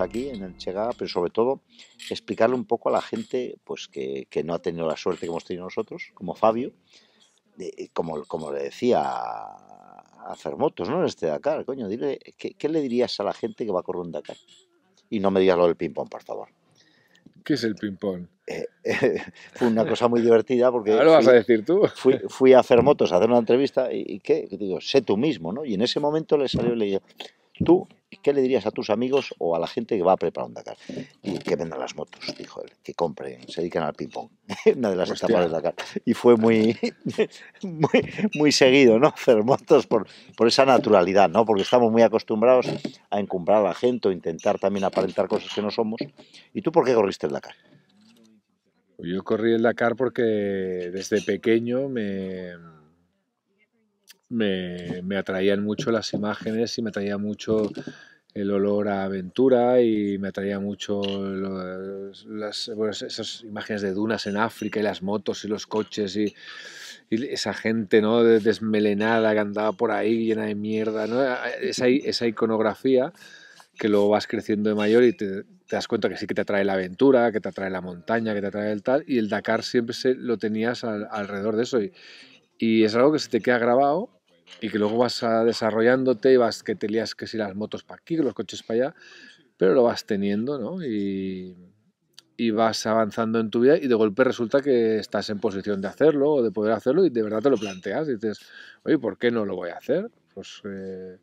aquí en el Chega, pero sobre todo explicarle un poco a la gente pues que, no ha tenido la suerte que hemos tenido nosotros, como Fabio, eh, como, como le decía a Fermotos, ¿no? En este Dakar, coño, dile, ¿qué, le dirías a la gente que va a correr un Dakar? Y no me digas lo del ping-pong, por favor. ¿Qué es el ping-pong? Eh, eh, fue una cosa muy divertida porque. vas a decir tú. Fui, a hacer motos a hacer una entrevista y, que Digo, sé tú mismo, ¿no? Y en ese momento le salió y le dije, tú ¿qué le dirías a tus amigos o a la gente que va a preparar un Dakar? Y que vendan las motos, dijo él, que compren, se dedican al ping-pong, una de las del Dakar. Y fue muy, muy, seguido, ¿no? Hacer motos por, por esa naturalidad, ¿no? Porque estamos muy acostumbrados a encumbrar a la gente o intentar también aparentar cosas que no somos. ¿Y tú por qué corriste el Dakar? Yo corrí el Dakar porque desde pequeño me me, atraían mucho las imágenes y me atraía mucho el olor a aventura y me atraía mucho esas imágenes de dunas en África y las motos y los coches y, esa gente ¿no? desmelenada que andaba por ahí llena de mierda, esa, iconografía que luego vas creciendo de mayor y te, das cuenta que sí que te atrae la aventura, que te atrae la montaña, que te atrae el tal, y el Dakar siempre se, lo tenías alrededor de eso y, y es algo que se te queda grabado y que luego vas ah, desarrollándote y vas que te lías que si las motos para aquí, los coches para allá, pero lo vas teniendo, ¿no? Y, y vas avanzando en tu vida y de golpe resulta que estás en posición de hacerlo o de poder hacerlo y de verdad te lo planteas y dices, oye, ¿por qué no lo voy a hacer? Pues, eh,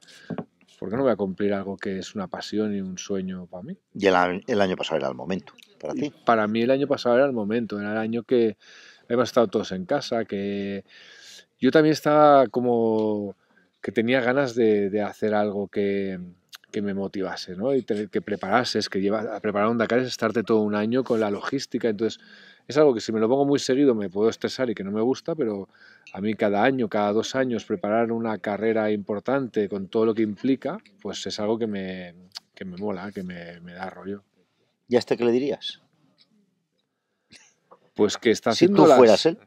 ¿por qué no voy a cumplir algo que es una pasión y un sueño para mí? Y el, año pasado era el momento, para ti. para mí el año pasado era el momento, era el año que hemos estado todos en casa, que yo también estaba como que tenía ganas de, hacer algo que, me motivase, ¿no? Y que preparases, que lleva, preparar un Dakar es estarte todo un año con la logística, entonces es algo que si me lo pongo muy seguido me puedo estresar y que no me gusta, pero a mí cada año, cada dos años, preparar una carrera importante con todo lo que implica, pues es algo que me, me mola, que me, da rollo. ¿Y a este qué le dirías? Pues que está haciendo si tú fueras él.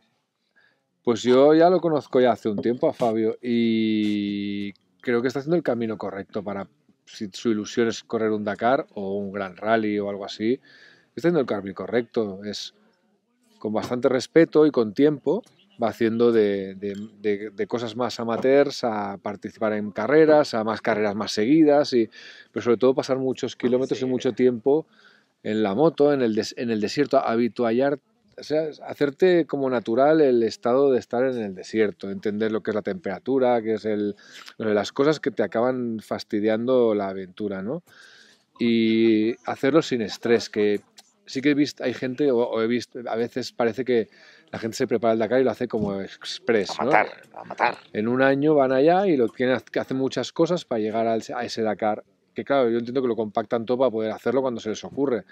Pues yo ya lo conozco ya hace un tiempo a Fabio y creo que está haciendo el camino correcto para si su ilusión es correr un Dakar o un Gran Rally o algo así. Está haciendo el camino correcto, es con bastante respeto y con tiempo va haciendo de, cosas más amateurs a participar en carreras, a más carreras más seguidas, y, pero sobre todo pasar muchos ah, kilómetros y mucho tiempo en la moto, en el, en el desierto, habituallarte o sea, hacerte como natural el estado de estar en el desierto, entender lo que es la temperatura, que es el, las cosas que te acaban fastidiando la aventura, ¿no? Y hacerlo sin estrés, que sí que he visto, hay gente, o, he visto, a veces parece que la gente se prepara el Dakar y lo hace como express. A matar, a matar. En un año van allá y lo tienen, hacen muchas cosas para llegar a ese Dakar. Que claro, yo entiendo que lo compactan todo para poder hacerlo cuando se les ocurre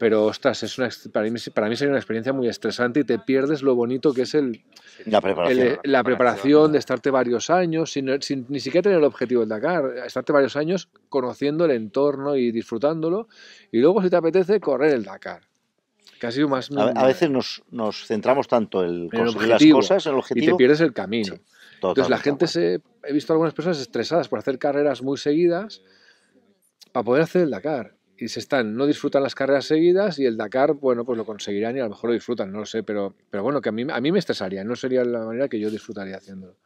pero ostras, es para, mí, para sería una experiencia muy estresante y te pierdes lo bonito que es el, la preparación, eh, de estarte varios años, sin, ni siquiera tener el objetivo del Dakar, estarte varios años conociendo el entorno y disfrutándolo, y luego si te apetece correr el Dakar. más, a, veces nos, centramos tanto en las cosas, en el objetivo. Y te pierdes el camino. Entonces la gente se... He visto algunas personas estresadas por hacer carreras muy seguidas para poder hacer el Dakar y están, no disfrutan las carreras seguidas y el Dakar, bueno, pues lo conseguirán y a lo mejor lo disfrutan, no lo sé, pero, pero bueno, que a mí, a mí me estresaría, no sería la manera que yo disfrutaría haciéndolo.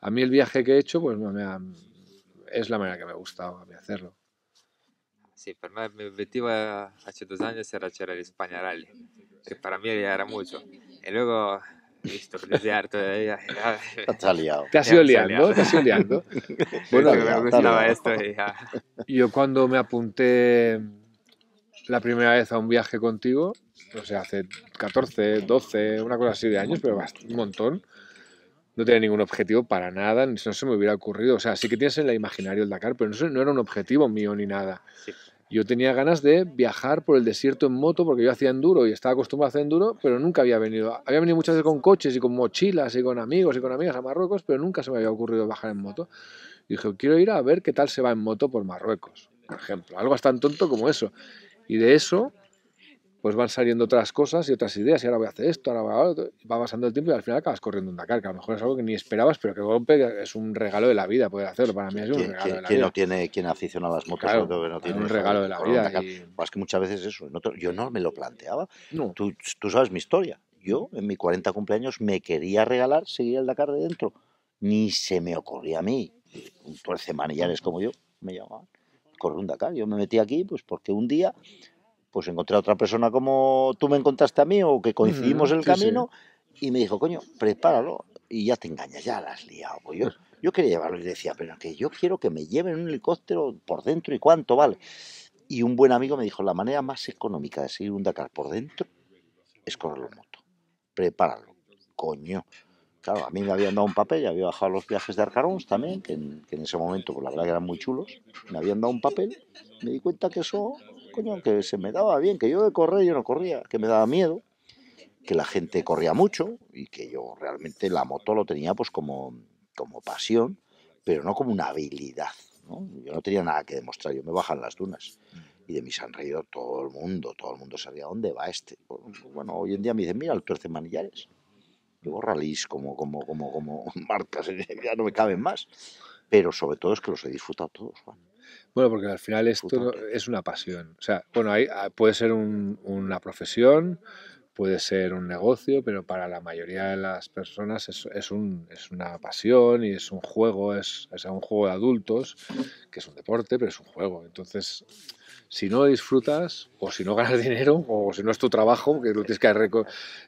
A mí el viaje que he hecho, pues es la manera que me ha gustado hacerlo. Sí, para mí mi objetivo hace dos años era hacer el España Rally, que para mí era mucho. Y luego Listo, Te has ido liando, te has ido liando. bueno, yo cuando me apunté la primera vez a un viaje contigo, o sea, hace 14, 12, una cosa así de años, pero un montón. No tenía ningún objetivo para nada, no se me hubiera ocurrido. O sea, sí que tienes en la imaginario el Dakar, pero no, no era un objetivo mío ni nada. Sí. Yo tenía ganas de viajar por el desierto en moto porque yo hacía enduro y estaba acostumbrado a hacer enduro, pero nunca había venido. Había venido muchas veces con coches y con mochilas y con amigos y con amigas a Marruecos, pero nunca se me había ocurrido bajar en moto. Y dije, quiero ir a ver qué tal se va en moto por Marruecos, por ejemplo. Algo es tan tonto como eso. Y de eso pues van saliendo otras cosas y otras ideas, y ahora voy a hacer esto, ahora voy a va pasando el tiempo y al final acabas corriendo un Dakar, que a lo mejor es algo que ni esperabas, pero que golpe es un regalo de la vida poder hacerlo, para mí es un regalo ¿quién No tiene, quien aficiona a las motos, claro, un regalo de la vida. Y... Pues que muchas veces eso, yo no me lo planteaba, no. tú, sabes mi historia, yo en mi 40 cumpleaños me quería regalar seguir el Dakar de dentro, ni se me ocurría a mí, un tuerce manillares como yo, me llamaban, corriendo un Dakar, yo me metí aquí pues porque un día pues encontré a otra persona como tú me encontraste a mí o que coincidimos en el camino y me dijo, coño, prepáralo y ya te engañas, ya las has liado. Pues pues yo, quería llevarlo y decía, pero que yo quiero que me lleven un helicóptero por dentro y cuánto vale. Y un buen amigo me dijo, la manera más económica de seguir un Dakar por dentro es correrlo en moto. Prepáralo, coño. Claro, a mí me habían dado un papel, ya había bajado los viajes de Arcarons también, que en, ese momento, pues la verdad que eran muy chulos, me habían dado un papel, me di cuenta que eso coño, que se me daba bien, que yo de correr yo no corría, que me daba miedo, que la gente corría mucho y que yo realmente la moto lo tenía pues como, como pasión, pero no como una habilidad. ¿no? Yo no tenía nada que demostrar, yo me en las dunas. Y de mí se han reído todo el mundo, todo el mundo sabía dónde va este. Pues, bueno, hoy en día me dicen, mira, el tuerce manillares. yo rallies como, como, como, como marcas, ya no me caben más. Pero sobre todo es que los he disfrutado todos, Juan. Bueno, porque al final esto es una pasión. O sea, bueno, ah, puede ser una profesión, puede ser un negocio, pero para la mayoría de las personas es, es, una pasión y es un juego, es, un juego de adultos, que es un deporte, pero es un juego. Entonces, si no disfrutas, o si no ganas dinero, o si no es tu trabajo, que lo tienes que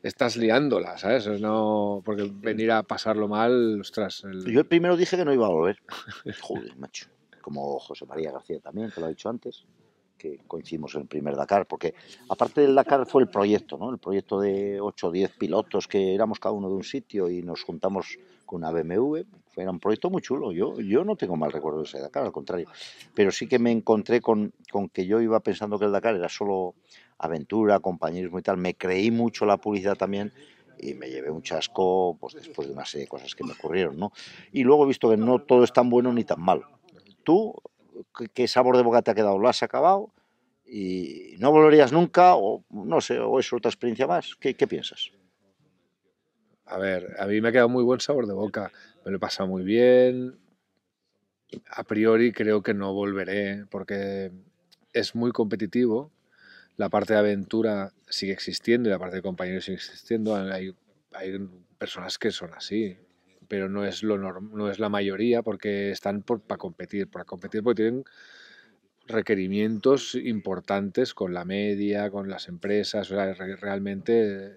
estás liándola, ¿sabes? No, porque venir a pasarlo mal, ostras. El... Yo primero dije que no iba a volver. Joder, macho como José María García también, que lo ha dicho antes, que coincidimos en el primer Dakar, porque aparte del Dakar fue el proyecto, ¿no? El proyecto de 8 o 10 pilotos que éramos cada uno de un sitio y nos juntamos con una BMW, era un proyecto muy chulo, yo, yo no tengo mal recuerdo de ese Dakar, al contrario, pero sí que me encontré con, con que yo iba pensando que el Dakar era solo aventura, compañerismo y tal, me creí mucho la publicidad también, y me llevé un chasco pues, después de una serie de cosas que me ocurrieron. ¿no? Y luego he visto que no todo es tan bueno ni tan mal tú, ¿qué sabor de boca te ha quedado? ¿Lo has acabado? ¿Y no volverías nunca? O no sé, o es otra experiencia más. ¿Qué, qué piensas? A ver, a mí me ha quedado muy buen sabor de boca. Me lo he pasado muy bien. A priori creo que no volveré porque es muy competitivo. La parte de aventura sigue existiendo y la parte de compañeros sigue existiendo. Hay, hay personas que son así pero no es lo no es la mayoría porque están por, para competir, para competir porque tienen requerimientos importantes con la media, con las empresas, realmente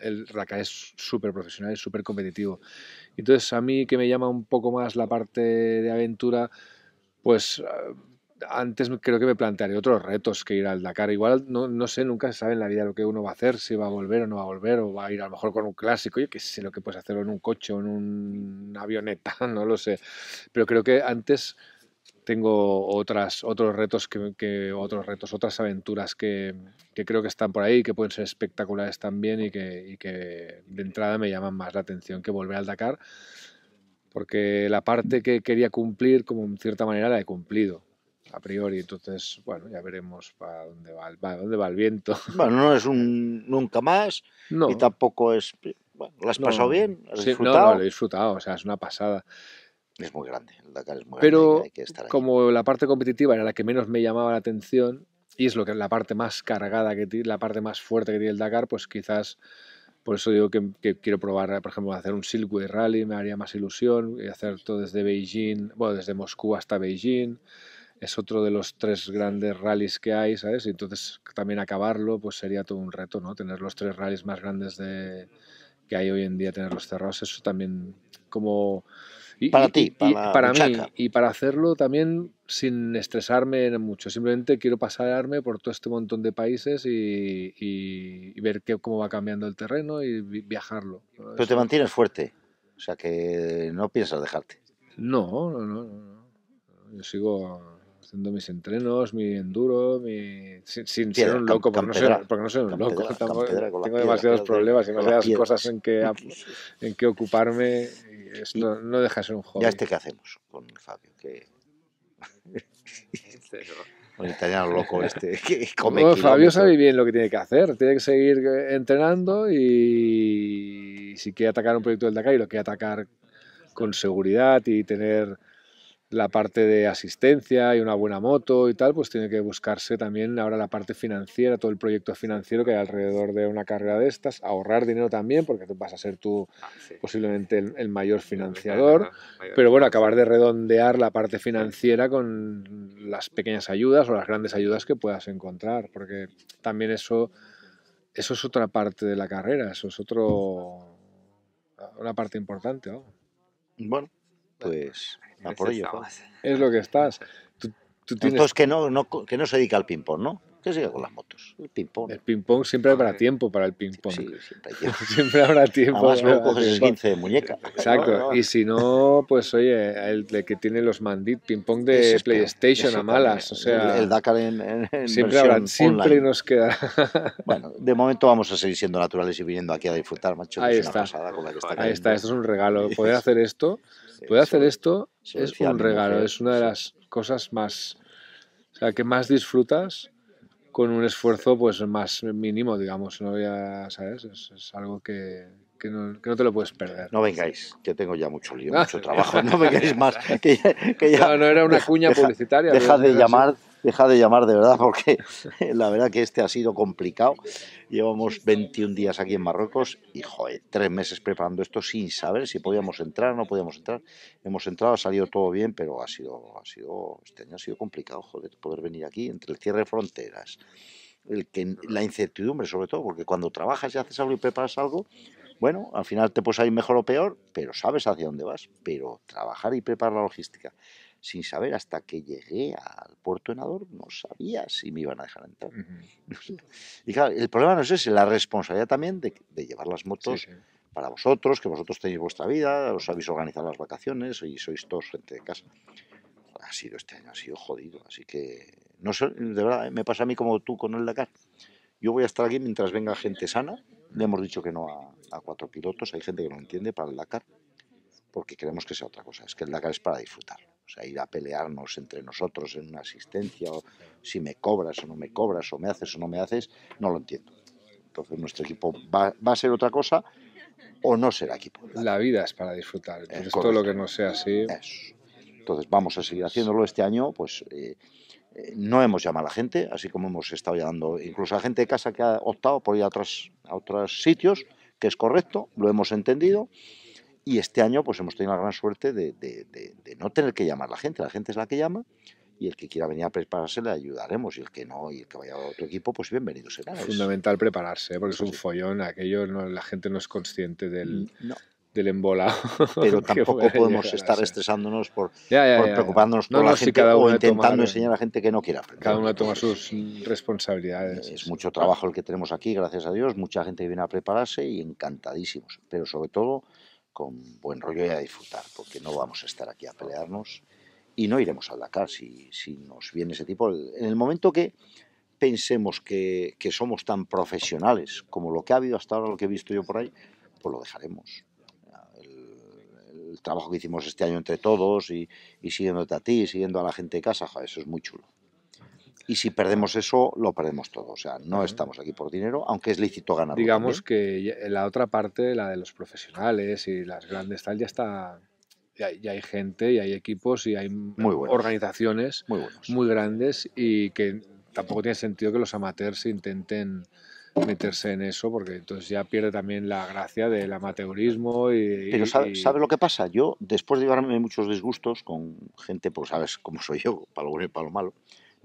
el RACA es súper profesional, es súper competitivo. Entonces a mí que me llama un poco más la parte de aventura, pues ah, antes creo que me plantearía otros retos que ir al Dakar. Igual no, no, sé, nunca se sabe en la vida lo que uno va a hacer, si va a volver o no va a volver, o va a ir a lo mejor con un clásico. Yo qué sé lo que puedes hacerlo en un coche o en una avioneta, no lo sé. Pero creo que antes tengo otras, otros retos que, otros retos, otras aventuras que, que, creo que están por ahí, que pueden ser espectaculares también y que, y que de entrada me llaman más la atención que volver al Dakar. Porque la parte que quería cumplir, como en cierta manera, la he cumplido a priori. Entonces, bueno, ya veremos para dónde va, dónde va el viento. Bueno, no es un nunca más y tampoco es... Bueno, ¿lo has pasado bien? ¿Has disfrutado? No, lo he disfrutado, o sea, es una pasada. Es muy grande, el Dakar es muy Pero, grande. Pero como la parte competitiva era la que menos me llamaba la atención y es lo que la parte más cargada que tiene, la parte más fuerte que tiene el Dakar, pues quizás por eso digo que, quiero probar, por ejemplo, hacer un Silkway Rally, me haría más ilusión, y hacer todo desde Beijing, bueno, desde Moscú hasta Beijing, es otro de los tres grandes rallies que hay, ¿sabes? Y entonces también acabarlo pues sería todo un reto, ¿no? Tener los tres rallies más grandes de, que hay hoy en día, tenerlos cerrados, eso también como... para ti, para, mí, y para hacerlo también sin estresarme mucho. Simplemente quiero pasarme por todo este montón de países y, ver cómo va cambiando el terreno y viajarlo. Pero te mantienes fuerte, o sea que no piensas dejarte. No, no, no. no. Yo sigo haciendo mis entrenos, mi enduro, mi... sin, ser un loco, porque, no soy, un loco. tengo demasiados problemas, demasiadas cosas en que, en ocuparme. Y no deja de ser un joven. Ya este qué hacemos con Fabio, que... Este un italiano loco este Fabio sabe bien lo que tiene que hacer. Tiene que seguir eh, entrenando y si quiere atacar un proyecto del Dakar y lo quiere atacar con seguridad y tener la parte de asistencia y una buena moto y tal, pues tiene que buscarse también ahora la parte financiera, todo el proyecto financiero que hay alrededor de una carrera de estas, ahorrar dinero también, porque vas a ser tú ah, posiblemente el, mayor financiador, pero bueno, acabar de redondear la parte financiera con las pequeñas ayudas o las grandes ayudas que puedas encontrar, porque también eso, eso es otra parte de la carrera, eso es otro, una parte importante. Bueno, pues va por ello. Es lo que estás. Tú, tienes... Entonces, que no, que no se dedica al ping-pong, ¿no? Que siga con las motos. El ping-pong. El ping-pong siempre habrá tiempo para el ping-pong. siempre, siempre, habrá tiempo. Además, coges 15 de muñeca. Exacto. Y si no, pues oye, el que tiene los mandit, ping-pong de PlayStation a malas. O el, Dakar en, en, siempre, habrá, siempre nos queda. bueno, de momento vamos a seguir siendo naturales y viniendo aquí a disfrutar, macho. Ahí está. Ahí está. Esto es un regalo. Poder hacer esto. Puedes hacer esto es un regalo, es una de las cosas más, o sea, que más disfrutas con un esfuerzo pues más mínimo, digamos, no ya sabes, es, algo que, no, te lo puedes perder. No vengáis, que tengo ya mucho lío, mucho trabajo. No vengáis más. Que no, no era una cuña publicitaria. Deja de llamar deja de llamar de verdad, porque la verdad que este ha sido complicado. Llevamos 21 días aquí en Marruecos y, joder, tres meses preparando esto sin saber si podíamos entrar o no podíamos entrar. Hemos entrado, ha salido todo bien, pero ha sido, ha sido, este año ha sido complicado, poder venir aquí entre el cierre de fronteras. la incertidumbre sobre todo, porque cuando trabajas y haces algo y preparas algo, bueno, al final te puedes ir mejor o peor, pero sabes hacia dónde vas. Pero trabajar y preparar la logística sin saber hasta que llegué al puerto de Nador, no sabía si me iban a dejar entrar. y claro, el problema no es ese, la responsabilidad también de, llevar las motos para vosotros, que vosotros tenéis vuestra vida, os habéis organizado las vacaciones y sois todos gente de casa. Ha sido este año, ha sido jodido, así que no sé, de verdad, ¿eh? me pasa a mí como tú con el Dakar. Yo voy a estar aquí mientras venga gente sana. Le hemos dicho que no a, cuatro pilotos, hay gente que no entiende para el Dakar, porque creemos que sea otra cosa. Es que el Dakar es para disfrutar o sea, ir a pelearnos entre nosotros en una asistencia, o si me cobras o no me cobras, o me haces o no me haces, no lo entiendo. Entonces nuestro equipo va, a ser otra cosa o no será equipo. La vida es para disfrutar, entonces todo lo que no sea así. Entonces vamos a seguir haciéndolo este año, pues eh, eh, no hemos llamado a la gente, así como hemos estado llamando incluso a gente de casa que ha optado por ir a otros, a otros sitios, que es correcto, lo hemos entendido. Y este año pues hemos tenido la gran suerte de, de, de, no tener que llamar a la gente, la gente es la que llama y el que quiera venir a prepararse le ayudaremos y el que no y el que vaya a otro equipo pues bienvenido será. Es fundamental prepararse ¿eh? porque es un follón, aquello la gente no es consciente del... del embolado. Pero tampoco podemos estar estresándonos por, por preocupándonos la gente o intentando enseñar a gente que no quiera Cada uno toma sus responsabilidades. Es mucho trabajo el que tenemos aquí, gracias a Dios, mucha gente que viene a prepararse y encantadísimos. Pero sobre todo, con buen rollo y a disfrutar, porque no vamos a estar aquí a pelearnos y no iremos a Dakar si, si nos viene ese tipo. En el momento que pensemos que, somos tan profesionales como lo que ha habido hasta ahora, lo que he visto yo por ahí, pues lo dejaremos. El, trabajo que hicimos este año entre todos y, y siguiéndote a ti, siguiendo a la gente de casa, eso es muy chulo. Y si perdemos eso, lo perdemos todo. O sea, no estamos aquí por dinero, aunque es lícito ganar. Digamos que la otra parte, la de los profesionales y las grandes tal, ya está. Ya, hay gente, y hay equipos, y hay organizaciones muy, muy grandes y que tampoco tiene sentido que los amateurs intenten meterse en eso, porque entonces ya pierde también la gracia del amateurismo. Y, Pero ¿sabes ¿sabe lo que pasa? Yo, después de llevarme muchos disgustos con gente, pues sabes cómo soy yo, para lo bueno y para lo malo,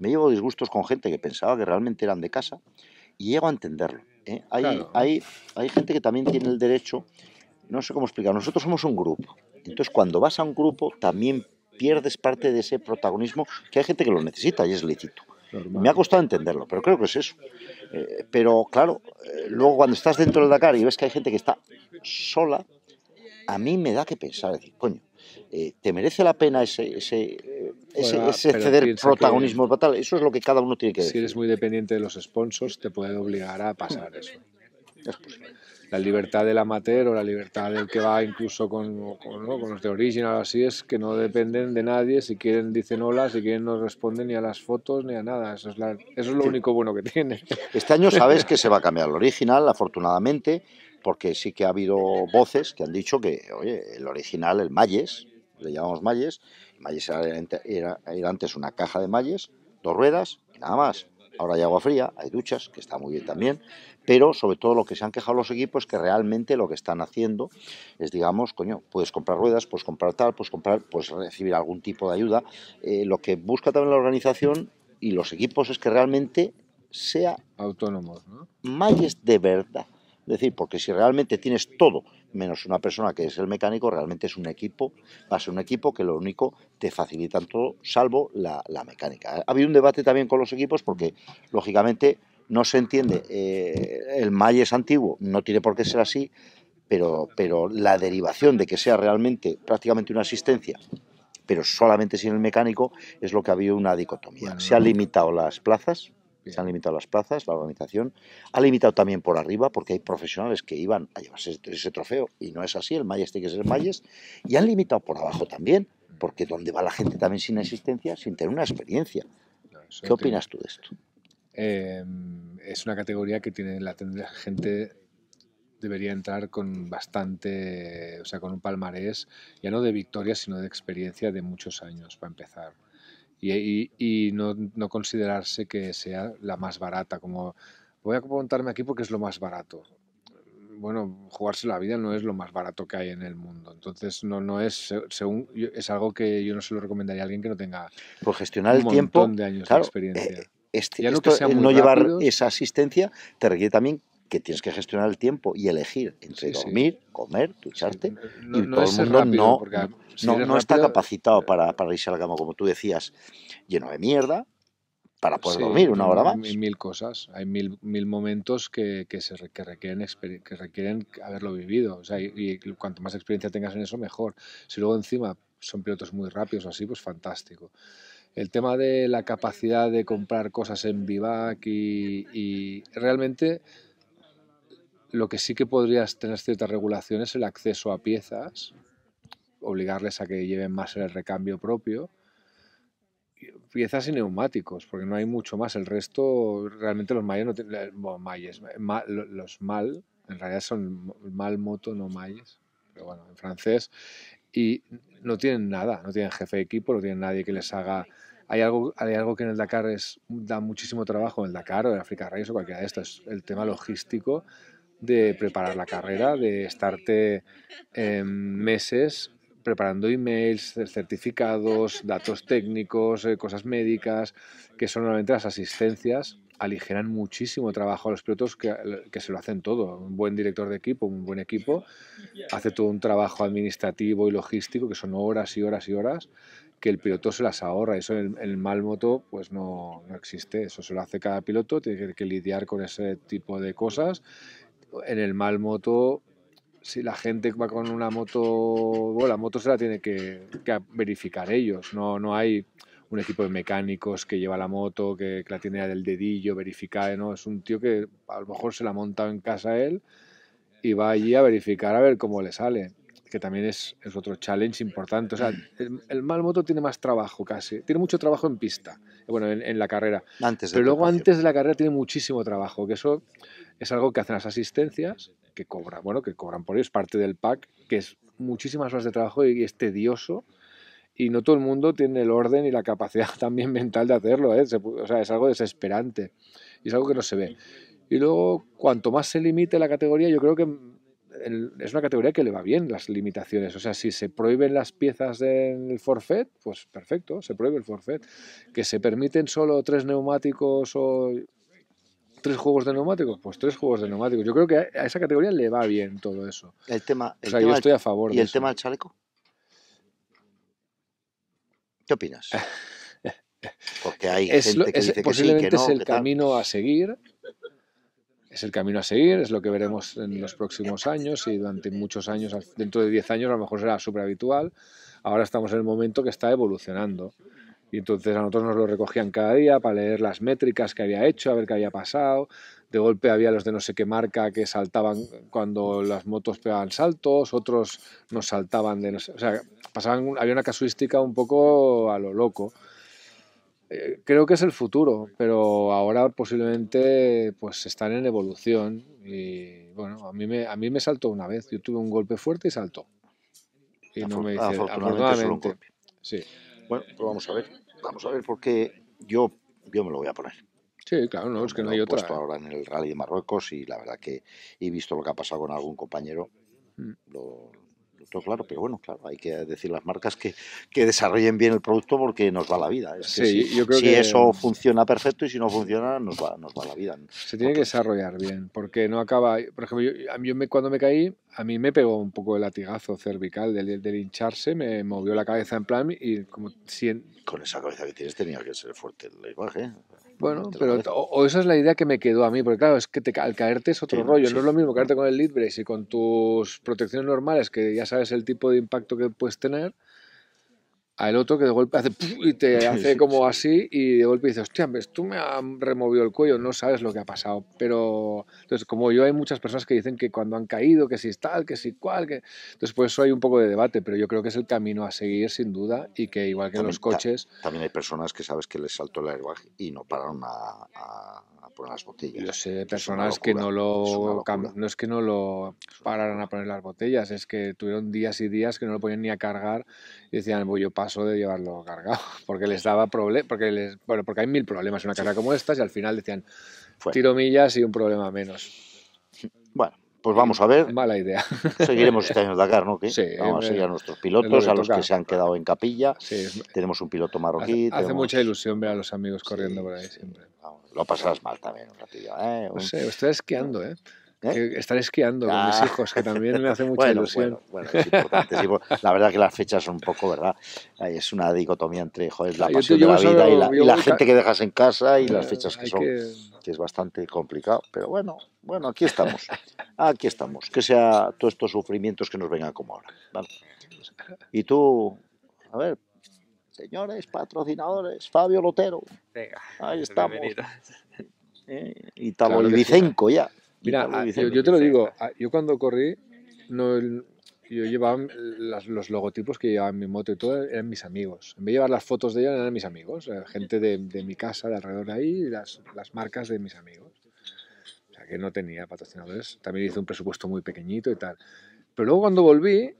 me llevo disgustos con gente que pensaba que realmente eran de casa y llego a entenderlo. ¿eh? Hay, hay, gente que también tiene el derecho, no sé cómo explicar, nosotros somos un grupo. Entonces, cuando vas a un grupo, también pierdes parte de ese protagonismo que hay gente que lo necesita y es lícito. Me ha costado entenderlo, pero creo que es eso. Eh, pero claro, eh, luego cuando estás dentro del Dakar y ves que hay gente que está sola, a mí me da que pensar, decir, coño, eh, ¿Te merece la pena ese, ese, eh, ese, ceder protagonismo fatal Eso es lo que cada uno tiene que decir. Si eres muy dependiente de los sponsors, te puede obligar a pasar eso. la libertad del amateur o la libertad del que va incluso con, con, los de original así es que no dependen de nadie si quieren dicen hola si quieren no responden ni a las fotos ni a nada eso es, lo único bueno que tiene este año sabes que se va a cambiar el original afortunadamente porque sí que ha habido voces que han dicho que, oye, el original, el Malles, le llamamos Malles, Malles era, era, antes una caja de Malles, dos ruedas y nada más. Ahora hay agua fría, hay duchas, que está muy bien también, pero sobre todo lo que se han quejado los equipos es que realmente lo que están haciendo es, digamos, coño, puedes comprar ruedas, puedes comprar tal, puedes comprar, puedes recibir algún tipo de ayuda. Eh, lo que busca también la organización y los equipos es que realmente sea autónomo. ¿no? Malles de verdad es decir, porque si realmente tienes todo menos una persona que es el mecánico, realmente es un equipo, va a ser un equipo que lo único te facilitan todo, salvo la, mecánica. Ha habido un debate también con los equipos porque, lógicamente, no se entiende. Eh, el el es antiguo, no tiene por qué ser así, pero, pero la derivación de que sea realmente prácticamente una asistencia pero solamente sin el mecánico, es lo que ha habido una dicotomía. Se han limitado las plazas, se han limitado las plazas, la organización. Ha limitado también por arriba, porque hay profesionales que iban a llevarse ese trofeo y no es así. El Mayes tiene que ser Mayes. Y han limitado por abajo también, porque donde va la gente también sin existencia, sin tener una experiencia. ¿Qué opinas tú de esto? Em, es una categoría que tiene la, la gente debería entrar con bastante, o sea, con un palmarés, ya no de victoria, sino de experiencia de muchos años para empezar y, no, considerarse que sea la más barata, como voy a apuntarme aquí porque es lo más barato. Bueno, jugarse la vida no es lo más barato que hay en el mundo. Entonces, no, no es, según, es algo que yo no se lo recomendaría a alguien que no tenga un tiempo, montón de años de experiencia. Eh, este, ya no, no llevar esa asistencia te requiere también que tienes que gestionar el tiempo y elegir entre dormir, comer, ducharte. y todo el mundo no, está capacitado eh, para, para, irse al gamo como tú decías, lleno de mierda, para poder dormir una hora más. Hay mil cosas, hay mil, momentos que, se, requieren, que requieren haberlo vivido. y, cuanto más experiencia tengas en eso, mejor. Si luego encima son pilotos muy rápidos o así, pues fantástico. El tema de la capacidad de comprar cosas en Vivac y realmente lo que sí que podrías tener ciertas regulaciones es el acceso a piezas, obligarles a que lleven más el recambio propio, piezas y neumáticos, porque no hay mucho más. El resto, realmente los mayes no eh, mayes, eh, los mal, en realidad son mal moto, no mayes, pero bueno, en francés. Y no tienen nada, no tienen jefe de equipo, no tienen nadie que les haga. Hay algo, hay algo que en el Dakar es, da muchísimo trabajo, en el Dakar o en África Reyes o cualquiera de Es el tema logístico de preparar la carrera, de estarte eh, meses preparando emails, certificados, datos técnicos, eh, cosas médicas, que son normalmente las asistencias, aligeran muchísimo trabajo a los pilotos eh, que, se lo hacen todo. Un buen director de equipo, un buen equipo, hace todo un trabajo administrativo y logístico, que son horas y horas y horas, que el piloto se las ahorra. Eso en el, mal moto pues no, no existe. Eso se lo hace cada piloto, tiene que lidiar con ese tipo de cosas en el mal moto, si la gente va con una moto, bueno, la moto se la tiene que, verificar ellos, no, no hay un equipo de mecánicos que lleva la moto, que, la tiene del dedillo, verificada, ¿no? Es un tío que a lo mejor se la ha montado en casa él y va allí a verificar a ver cómo le sale que también es, otro challenge importante. O sea, el, mal moto tiene más trabajo casi, tiene mucho trabajo en pista, bueno, en, la carrera. Antes Pero luego antes de la carrera tiene muchísimo trabajo, que eso es algo que hacen las asistencias, que cobran, bueno, que cobran por ello, es parte del pack, que es muchísimas horas de trabajo y es tedioso y no todo el mundo tiene el orden y la capacidad también mental de hacerlo. ¿eh? o sea, es algo desesperante y es algo que no se ve. Y luego, cuanto más se limite la categoría, yo creo que es una categoría que le va bien las limitaciones. O sea, si se prohíben las piezas del forfait, pues perfecto, se prohíbe el forfait. Que se permiten solo tres neumáticos o tres juegos de neumáticos, pues tres juegos de neumáticos. Yo creo que a esa categoría le va bien todo eso. El tema, yo estoy a favor. ¿Y el tema del chaleco? ¿Qué opinas? Porque hay que posiblemente es el camino a seguir es el camino a seguir, es lo que veremos en los próximos años y durante muchos años, dentro de 10 años a lo mejor será súper habitual. Ahora estamos en el momento que está evolucionando. Y entonces a nosotros nos lo recogían cada día para leer las métricas que había hecho, a ver qué había pasado. De golpe había los de no sé qué marca que saltaban cuando las motos pegaban saltos, otros nos saltaban de no O sea, pasaban, había una casuística un poco a lo loco. Eh, creo que es el futuro, pero ahora posiblemente pues están en evolución y bueno, a mí me, a mí me saltó una vez, yo tuve un golpe fuerte y saltó. Y no me dice, Bueno, pues vamos a ver, vamos a ver porque yo, yo me lo voy a poner. Sí, claro, no, es que no hay otra. He puesto ¿eh? ahora en el Rally de Marruecos y la verdad que he visto lo que ha pasado con algún compañero. Mm. Lo, claro, pero bueno, claro, hay que decir las marcas que, que desarrollen bien el producto porque nos va la vida. si, eso mm. funciona perfecto y si no funciona, nos va, nos va la vida. Se tiene que desarrollar bien, porque no acaba, por ejemplo, yo, cuando me caí, a mí me pegó un poco el latigazo cervical del, del hincharse, me movió la cabeza en plan y como si Con esa cabeza que tienes tenía que ser fuerte el lenguaje. ¿eh? Bueno, pero o, esa es la idea que me quedó a mí, porque claro, es que al caerte es otro rollo, no es lo mismo caerte con el lead brace y con tus protecciones normales, que ya sabes el tipo de impacto que puedes tener, el otro que de golpe hace y te hace como así y de golpe dices, hostia, ves, tú me has removido el cuello, no sabes lo que ha pasado. Pero, entonces, como yo, hay muchas personas que dicen que cuando han caído, que si es tal, que si cual, que... Entonces, por eso hay un poco de debate, pero yo creo que es el camino a seguir, sin duda, y que igual que en los coches... también hay personas que sabes que les saltó el airbag y no pararon a las botellas. Yo sé personas que no lo no es que no lo pararan a poner las botellas, es que tuvieron días y días que no lo ponían ni a cargar y decían, voy pues yo paso de llevarlo cargado, porque les daba problema, porque les bueno, porque hay mil problemas en una carga como esta y al final decían, tiro millas y un problema menos. Bueno, pues vamos a ver. Mala idea. Seguiremos este año en Dakar, ¿no? Sí, vamos a seguir a nuestros pilotos, a los que se han quedado en capilla. Sí. Tenemos un piloto marroquí. Hace, mucha ilusión ver a los amigos corriendo por ahí siempre. lo pasarás mal también un ratillo. ¿eh? No sé, esquiando, ¿eh? ¿Eh? Estar esquiando con mis ah. hijos, que también me hace mucha ilusión. Bueno, es importante. Pues, la verdad que las fechas son un poco, ¿verdad? Es una dicotomía entre joder, la pasión de la vida y la, gente que dejas en casa y las eh, fechas que son, que... es bastante complicado. Pero bueno, bueno, aquí estamos. Aquí estamos. Que sea todos estos sufrimientos que nos vengan como ahora. Y tú, a ver, señores patrocinadores, Fabio Lotero. Venga, ahí estamos. Eh, y Tabo ya. Mira, ah, yo, te lo digo, ah, yo cuando corrí, no, yo llevaba los logotipos que llevaba mi moto y todo, eran mis amigos. En vez de llevar las fotos de ella eran mis amigos, eh, gente de, mi casa, de alrededor de ahí, las, las marcas de mis amigos. O sea, que no tenía patrocinadores. También hice un presupuesto muy pequeñito y tal. Pero luego cuando volví,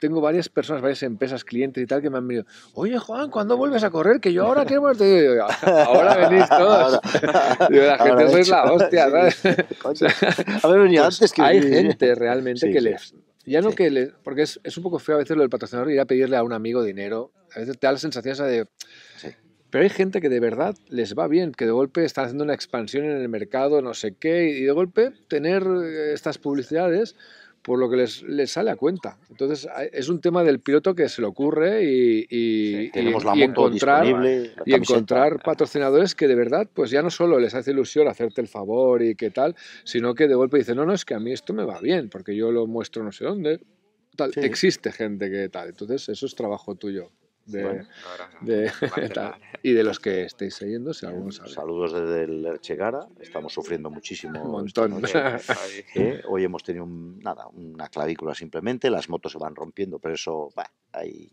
tengo varias personas, varias empresas, clientes y tal, que me han venido, oye Juan, ¿cuándo vuelves a correr? Que yo ahora quiero volver. ahora venís todos. la gente he la hostia, Hay gente realmente que les... Ya no que les... Porque es, es, un poco feo a veces lo del patrocinador ir a pedirle a un amigo dinero. A veces te da la sensación esa de... Pero hay gente que de verdad les va bien, que de golpe están haciendo una expansión en el mercado, no sé qué, y de golpe tener eh, estas publicidades por lo que les, sale a cuenta. Entonces, es un tema del piloto que se le ocurre y, y, encontrar, y encontrar patrocinadores que de verdad, pues ya no solo les hace ilusión hacerte el favor y qué tal, sino que de golpe dicen, no, no, es que a mí esto me va bien, porque yo lo muestro no sé dónde. Tal. Existe gente que tal. Entonces, eso es trabajo tuyo. y de los que estéis oyendo, Saludos desde el Chegara estamos sufriendo muchísimo. Este hoy hemos tenido nada, una clavícula simplemente, las motos se van rompiendo, pero eso, ahí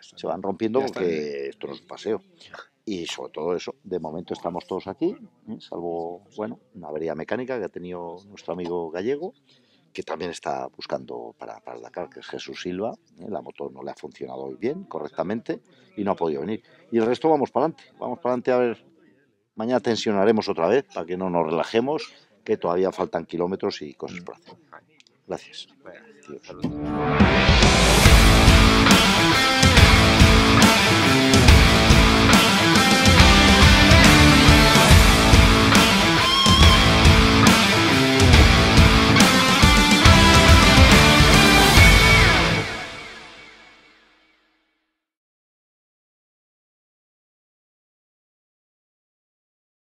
se van rompiendo porque esto no es un paseo. Y sobre todo eso, de momento estamos todos aquí, ¿eh? salvo, bueno, una avería mecánica que ha tenido nuestro amigo gallego que también está buscando para, para Dakar, que es Jesús Silva. ¿eh? La moto no le ha funcionado hoy bien, correctamente, y no ha podido venir. Y el resto vamos para adelante, vamos para adelante a ver. Mañana tensionaremos otra vez para que no nos relajemos, que todavía faltan kilómetros y cosas mm. por hacer. Gracias.